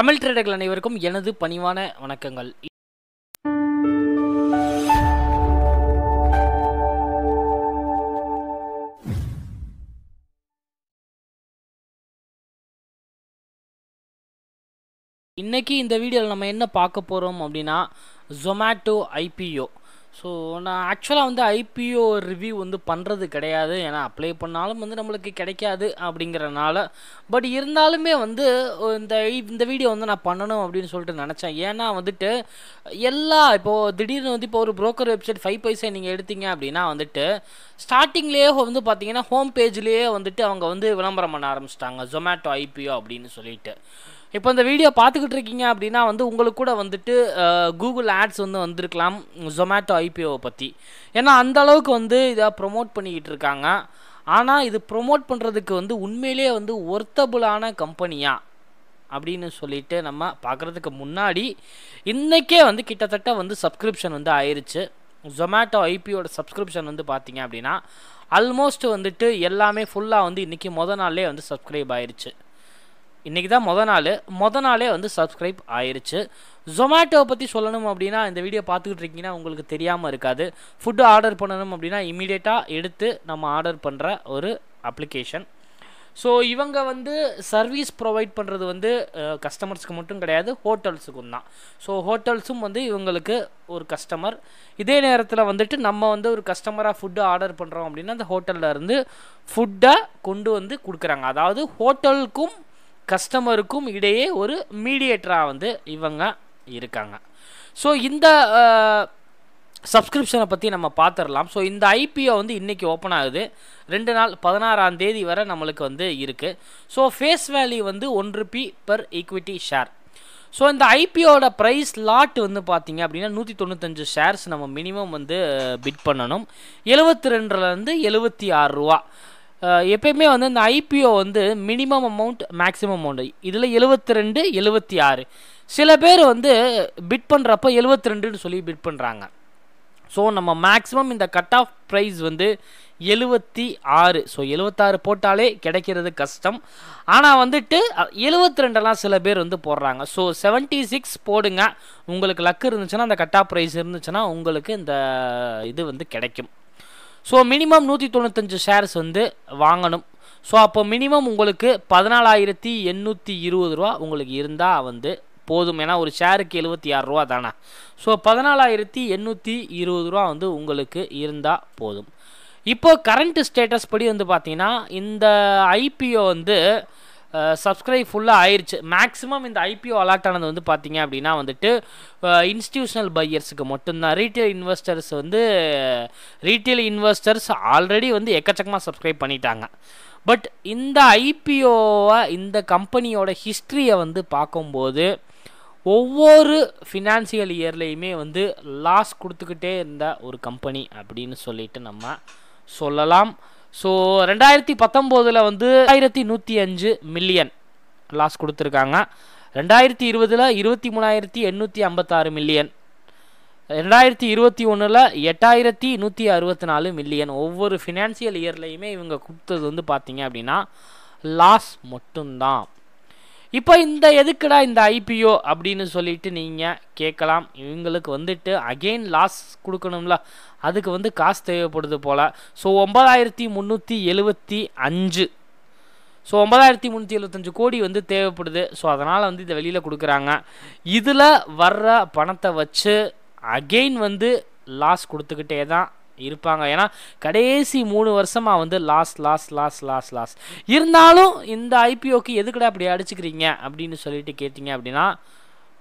தமிழ் ட்ரேடர்கள் அனைவருக்கும் எனது பணிவான வணக்கங்கள் இன்னைக்கு இந்த வீடியோவில் நம்ம என்ன பார்க்க போகிறோம் அப்படின்னா ஜொமேட்டோ ஐபிஓ ஸோ நான் ஆக்சுவலாக வந்து ஐபிஓ ரிவ்யூ வந்து பண்ணுறது கிடையாது ஏன்னா அப்ளை பண்ணாலும் வந்து நம்மளுக்கு கிடைக்காது அப்படிங்கிறனால பட் இருந்தாலுமே வந்து இந்த இந்த வீடியோ வந்து நான் பண்ணணும் அப்படின்னு சொல்லிட்டு நினச்சேன் ஏன்னா வந்துட்டு எல்லா இப்போது திடீர்னு வந்து இப்போ ஒரு புரோக்கர் வெப்சைட் ஃபைவ் பைசை நீங்கள் எடுத்தீங்க அப்படின்னா வந்துட்டு ஸ்டார்டிங்லேயே வந்து பார்த்தீங்கன்னா ஹோம் பேஜ்லேயே வந்துட்டு அவங்க வந்து விளம்பரம் பண்ண ஆரம்பிச்சிட்டாங்க ஜொமேட்டோ ஐபிஓ அப்படின்னு சொல்லிட்டு இப்போ இந்த வீடியோ பார்த்துக்கிட்டு இருக்கீங்க அப்படின்னா வந்து உங்களுக்கு கூட வந்துட்டு கூகுள் ஆட்ஸ் வந்து வந்திருக்கலாம் ஜொமேட்டோ ஐபிஓவை பற்றி ஏன்னா அந்த அளவுக்கு வந்து இதை ப்ரொமோட் பண்ணிக்கிட்டு இருக்காங்க ஆனால் இது ப்ரொமோட் பண்ணுறதுக்கு வந்து உண்மையிலேயே வந்து ஒர்த்தபுளான கம்பெனியா அப்படின்னு சொல்லிட்டு நம்ம பார்க்குறதுக்கு முன்னாடி இன்றைக்கே வந்து கிட்டத்தட்ட வந்து சப்ஸ்கிரிப்ஷன் வந்து ஆயிடுச்சு ஜொமேட்டோ ஐபியோட சப்ஸ்கிரிப்ஷன் வந்து பார்த்தீங்க அப்படின்னா ஆல்மோஸ்ட் வந்துட்டு எல்லாமே ஃபுல்லாக வந்து இன்றைக்கி மொதல் நாள்லேயே வந்து சப்ஸ்கிரைப் ஆயிடுச்சு இன்றைக்கி தான் மொதல் நாள் மொதல் நாளே வந்து சப்ஸ்கிரைப் ஆயிடுச்சு ஜொமேட்டோவை பற்றி சொல்லணும் அப்படின்னா இந்த வீடியோ பார்த்துக்கிட்டு இருக்கீங்கன்னா உங்களுக்கு தெரியாமல் இருக்காது ஃபுட்டு ஆர்டர் பண்ணணும் அப்படின்னா இமீடியட்டாக எடுத்து நம்ம ஆர்டர் பண்ணுற ஒரு அப்ளிகேஷன் ஸோ இவங்க வந்து சர்வீஸ் ப்ரொவைட் பண்ணுறது வந்து கஸ்டமர்ஸுக்கு மட்டும் கிடையாது ஹோட்டல்ஸுக்கும் தான் ஸோ ஹோட்டல்ஸும் வந்து இவங்களுக்கு ஒரு கஸ்டமர் இதே நேரத்தில் வந்துட்டு நம்ம வந்து ஒரு கஸ்டமராக ஃபுட்டு ஆர்டர் பண்ணுறோம் அப்படின்னா அந்த ஹோட்டலில் இருந்து ஃபுட்டை கொண்டு வந்து கொடுக்குறாங்க அதாவது ஹோட்டலுக்கும் கஸ்டமருக்கும் இடையே ஒரு மீடியேட்டராக வந்து இவங்க இருக்காங்க ஸோ இந்த சப்ஸ்கிரிப்ஷனை பற்றி நம்ம பார்த்துடலாம் ஸோ இந்த ஐபிஓ வந்து இன்றைக்கி ஓப்பன் ஆகுது ரெண்டு நாள் பதினாறாம் தேதி வரை நம்மளுக்கு வந்து இருக்குது ஸோ ஃபேஸ் வேல்யூ வந்து ஒன்று பி பர் ஈக்விட்டி ஷேர் ஸோ இந்த ஐபிஓட ப்ரைஸ் லாட் வந்து பார்த்தீங்க அப்படின்னா நூற்றி தொண்ணூத்தஞ்சு ஷேர்ஸ் நம்ம மினிமம் வந்து பிட் பண்ணணும் எழுபத்தி ரெண்டுலேருந்து எழுபத்தி ஆறு ரூபா எப்பயுமே வந்து இந்த ஐபிஓ வந்து மினிமம் அமௌண்ட் மேக்ஸிமம் அமௌண்ட் இதில் எழுபத்தி ரெண்டு எழுபத்தி ஆறு சில பேர் வந்து பிட் பண்ணுறப்ப எழுபத்தி ரெண்டுன்னு சொல்லி பிட் பண்ணுறாங்க ஸோ நம்ம மேக்ஸிமம் இந்த கட் ஆஃப் ப்ரைஸ் வந்து எழுபத்தி ஆறு ஸோ எழுபத்தாறு போட்டாலே கிடைக்கிறது கஷ்டம் ஆனால் வந்துட்டு எழுபத்தி ரெண்டெல்லாம் சில பேர் வந்து போடுறாங்க ஸோ செவன்ட்டி சிக்ஸ் போடுங்க உங்களுக்கு லக்கு இருந்துச்சுன்னா அந்த கட் ஆஃப் ப்ரைஸ் இருந்துச்சுன்னா உங்களுக்கு இந்த இது வந்து கிடைக்கும் ஸோ மினிமம் நூற்றி தொண்ணூத்தஞ்சு ஷேர்ஸ் வந்து வாங்கணும் ஸோ அப்போ மினிமம் உங்களுக்கு பதினாலாயிரத்தி எண்ணூற்றி இருபது ரூபா உங்களுக்கு இருந்தால் வந்து போதும் ஏன்னா ஒரு ஷேருக்கு எழுபத்தி ஆறு ரூபா தானே ஸோ பதினாலாயிரத்தி எண்ணூற்றி இருபது ரூபா வந்து உங்களுக்கு இருந்தால் போதும் இப்போ கரண்ட் ஸ்டேட்டஸ் படி வந்து பார்த்தீங்கன்னா இந்த ஐபிஓ வந்து சப்ஸ்கிரைப் ஃபுல்லாக ஆயிடுச்சு மேக்ஸிமம் இந்த ஐபிஓ அலாட் ஆனது வந்து பார்த்திங்க அப்படின்னா வந்துட்டு இன்ஸ்டியூஷனல் பையர்ஸுக்கு மட்டும்தான் ரீட்டைல் இன்வெஸ்டர்ஸ் வந்து ரீட்டைல் இன்வெஸ்டர்ஸ் ஆல்ரெடி வந்து எக்கச்சக்கமாக சப்ஸ்கிரைப் பண்ணிட்டாங்க பட் இந்த ஐபிஓவை இந்த கம்பெனியோட ஹிஸ்ட்ரியை வந்து பார்க்கும்போது ஒவ்வொரு ஃபினான்சியல் இயர்லேயுமே வந்து லாஸ் கொடுத்துக்கிட்டே இருந்த ஒரு கம்பெனி அப்படின்னு சொல்லிட்டு நம்ம சொல்லலாம் ஸோ ரெண்டாயிரத்தி பத்தொம்போதில் வந்து ஆயிரத்தி நூற்றி அஞ்சு மில்லியன் லாஸ் கொடுத்துருக்காங்க ரெண்டாயிரத்தி இருபதில் இருபத்தி மூணாயிரத்தி எண்ணூற்றி ஐம்பத்தாறு மில்லியன் ரெண்டாயிரத்தி இருபத்தி ஒன்றில் எட்டாயிரத்தி நூற்றி அறுபத்தி நாலு மில்லியன் ஒவ்வொரு ஃபினான்சியல் இயர்லையுமே இவங்க கொடுத்தது வந்து பார்த்தீங்க அப்படின்னா லாஸ் மட்டும்தான் இப்போ இந்த எதுக்குடா இந்த ஐபிஓ அப்படின்னு சொல்லிட்டு நீங்கள் கேட்கலாம் இவங்களுக்கு வந்துட்டு அகெயின் லாஸ் கொடுக்கணும்ல அதுக்கு வந்து காசு தேவைப்படுது போல் ஸோ ஒன்பதாயிரத்தி முந்நூற்றி எழுபத்தி அஞ்சு ஸோ ஒன்பதாயிரத்தி முந்நூற்றி எழுபத்தஞ்சு கோடி வந்து தேவைப்படுது ஸோ அதனால் வந்து இதை வெளியில் கொடுக்குறாங்க இதில் வர்ற பணத்தை வச்சு அகெயின் வந்து லாஸ் கொடுத்துக்கிட்டே தான் இருப்பாங்க ஏன்னா கடைசி மூணு வருஷமாக வந்து loss loss loss loss loss இருந்தாலும் இந்த ஐபிஓக்கு எதுக்கடா அப்படி அடிச்சுக்கிறீங்க அப்படின்னு சொல்லிட்டு கேட்டிங்க அப்படின்னா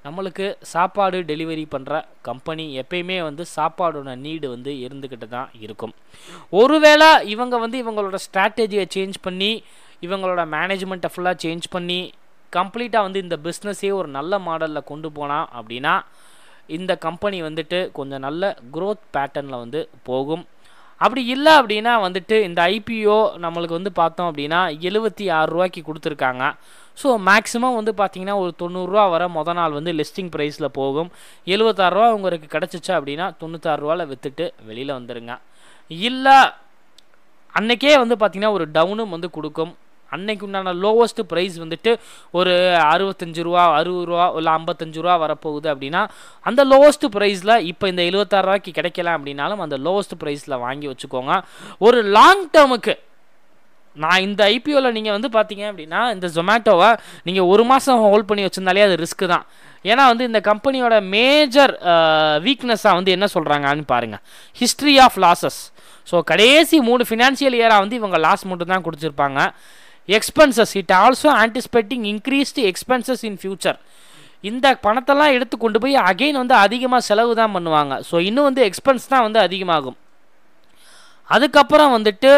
நம்மளுக்கு சாப்பாடு டெலிவரி பண்ணுற கம்பெனி எப்பயுமே வந்து சாப்பாடோட நீடு வந்து இருந்துக்கிட்டு தான் இருக்கும் ஒருவேளை இவங்க வந்து இவங்களோட ஸ்ட்ராட்டஜியை சேஞ்ச் பண்ணி இவங்களோட மேனேஜ்மெண்ட்டை ஃபுல்லாக சேஞ்ச் பண்ணி கம்ப்ளீட்டாக வந்து இந்த பிஸ்னஸே ஒரு நல்ல மாடலில் கொண்டு போனால் அப்படின்னா இந்த கம்பெனி வந்துட்டு கொஞ்சம் நல்ல க்ரோத் பேட்டர்னில் வந்து போகும் அப்படி இல்லை அப்படின்னா வந்துட்டு இந்த ஐபிஓ நம்மளுக்கு வந்து பார்த்தோம் அப்படின்னா எழுபத்தி ஆறு ரூபாய்க்கு கொடுத்துருக்காங்க ஸோ மேக்ஸிமம் வந்து பார்த்திங்கன்னா ஒரு தொண்ணூறுரூவா வர மொதல் நாள் வந்து லிஸ்டிங் ப்ரைஸில் போகும் எழுபத்தாறுரூவா உங்களுக்கு கிடச்சிச்சா அப்படின்னா ரூபாவில் விற்றுட்டு வெளியில் வந்துடுங்க இல்லை அன்றைக்கே வந்து பார்த்திங்கன்னா ஒரு டவுனும் வந்து கொடுக்கும் அன்னைக்கு உண்டான லோவஸ்ட் ப்ரைஸ் வந்துட்டு ஒரு அறுபத்தஞ்சு ரூபா அறுபது ரூபா இல்லை ஐம்பத்தஞ்சு ரூபா வரப்போகுது அப்படின்னா அந்த லோவஸ்ட் ப்ரைஸில் இப்போ இந்த எழுபத்தாறு ரூபாய்க்கு கிடைக்கல அப்படின்னாலும் அந்த லோவஸ்ட் ப்ரைஸில் வாங்கி வச்சுக்கோங்க ஒரு லாங் டேர்முக்கு நான் இந்த ஐபிஓவில் நீங்கள் வந்து பார்த்தீங்க அப்படின்னா இந்த ஜொமேட்டோவை நீங்கள் ஒரு மாதம் ஹோல்ட் பண்ணி வச்சுருந்தாலே அது ரிஸ்க்கு தான் ஏன்னா வந்து இந்த கம்பெனியோட மேஜர் வீக்னஸாக வந்து என்ன சொல்கிறாங்கன்னு பாருங்கள் ஹிஸ்ட்ரி ஆஃப் லாசஸ் ஸோ கடைசி மூணு ஃபினான்ஷியல் இயராக வந்து இவங்க லாஸ் மட்டும் தான் கொடுத்துருப்பாங்க expenses it also anticipating increased expenses in future இந்த பணத்தெல்லாம் எடுத்து கொண்டு போய் அகெயின் வந்து அதிகமாக செலவு தான் பண்ணுவாங்க ஸோ இன்னும் வந்து எக்ஸ்பென்ஸ் தான் வந்து அதிகமாகும் அதுக்கப்புறம் வந்துட்டு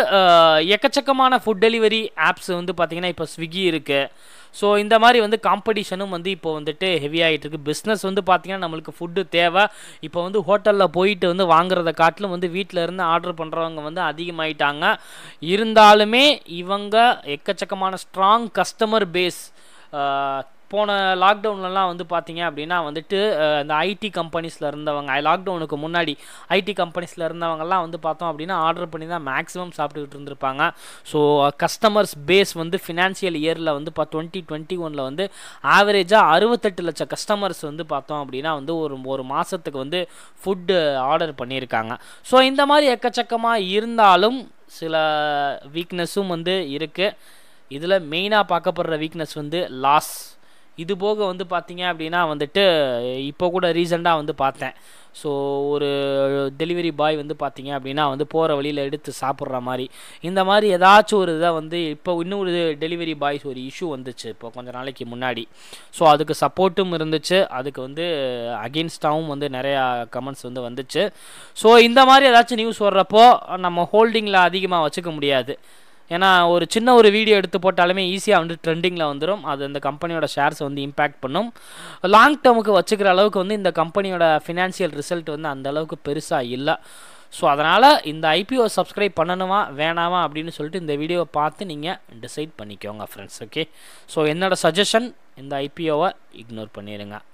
எக்கச்சக்கமான ஃபுட் டெலிவரி ஆப்ஸ் வந்து பார்த்திங்கன்னா இப்போ ஸ்விக்கி இருக்குது ஸோ இந்த மாதிரி வந்து காம்படிஷனும் வந்து இப்போ வந்துட்டு ஹெவியாகிட்டு இருக்குது பிஸ்னஸ் வந்து பார்த்திங்கன்னா நம்மளுக்கு ஃபுட்டு தேவை இப்போ வந்து ஹோட்டலில் போயிட்டு வந்து வாங்குறத காட்டிலும் வந்து வீட்டில் இருந்து ஆர்டர் பண்ணுறவங்க வந்து அதிகமாயிட்டாங்க இருந்தாலுமே இவங்க எக்கச்சக்கமான ஸ்ட்ராங் கஸ்டமர் பேஸ் போன லாக்டவுன்லலாம் வந்து பார்த்தீங்க அப்படின்னா வந்துட்டு இந்த ஐடி கம்பெனிஸில் இருந்தவங்க லாக்டவுனுக்கு முன்னாடி ஐடி கம்பெனிஸில் இருந்தவங்கலாம் வந்து பார்த்தோம் அப்படின்னா ஆர்டர் பண்ணி தான் மேக்ஸிமம் சாப்பிட்டுக்கிட்டு இருந்திருப்பாங்க ஸோ கஸ்டமர்ஸ் பேஸ் வந்து ஃபினான்ஷியல் இயரில் வந்து பா டுவெண்ட்டி டுவெண்ட்டி ஒனில் வந்து ஆவரேஜாக அறுபத்தெட்டு லட்சம் கஸ்டமர்ஸ் வந்து பார்த்தோம் அப்படின்னா வந்து ஒரு ஒரு மாதத்துக்கு வந்து ஃபுட்டு ஆர்டர் பண்ணியிருக்காங்க ஸோ இந்த மாதிரி எக்கச்சக்கமாக இருந்தாலும் சில வீக்னஸும் வந்து இருக்குது இதில் மெயினாக பார்க்கப்படுற வீக்னஸ் வந்து லாஸ் இது போக வந்து பார்த்தீங்க அப்படின்னா வந்துட்டு இப்போ கூட ரீசெண்டாக வந்து பார்த்தேன் ஸோ ஒரு டெலிவரி பாய் வந்து பார்த்தீங்க அப்படின்னா வந்து போகிற வழியில் எடுத்து சாப்பிட்ற மாதிரி இந்த மாதிரி ஏதாச்சும் ஒரு இதை வந்து இப்போ இன்னும் ஒரு டெலிவரி பாய்ஸ் ஒரு இஷ்யூ வந்துச்சு இப்போ கொஞ்சம் நாளைக்கு முன்னாடி ஸோ அதுக்கு சப்போர்ட்டும் இருந்துச்சு அதுக்கு வந்து அகெயின்ஸ்டாகவும் வந்து நிறையா கமெண்ட்ஸ் வந்து வந்துச்சு ஸோ இந்த மாதிரி ஏதாச்சும் நியூஸ் வர்றப்போ நம்ம ஹோல்டிங்கில் அதிகமாக வச்சுக்க முடியாது ஏன்னா ஒரு சின்ன ஒரு வீடியோ எடுத்து போட்டாலுமே ஈஸியாக வந்து ட்ரெண்டிங்கில் வந்துடும் அது இந்த கம்பெனியோட ஷேர்ஸ் வந்து இம்பேக்ட் பண்ணும் லாங் டேர்முக்கு வச்சுக்கிற அளவுக்கு வந்து இந்த கம்பெனியோட ஃபினான்ஷியல் ரிசல்ட் வந்து அந்த அளவுக்கு பெருசாக இல்லை ஸோ அதனால் இந்த ஐபிஓ சப்ஸ்கிரைப் பண்ணணுமா வேணாமா அப்படின்னு சொல்லிட்டு இந்த வீடியோவை பார்த்து நீங்கள் டிசைட் பண்ணிக்கோங்க ஃப்ரெண்ட்ஸ் ஓகே ஸோ என்னோடய சஜஷன் இந்த ஐபிஓவை இக்னோர் பண்ணிடுங்க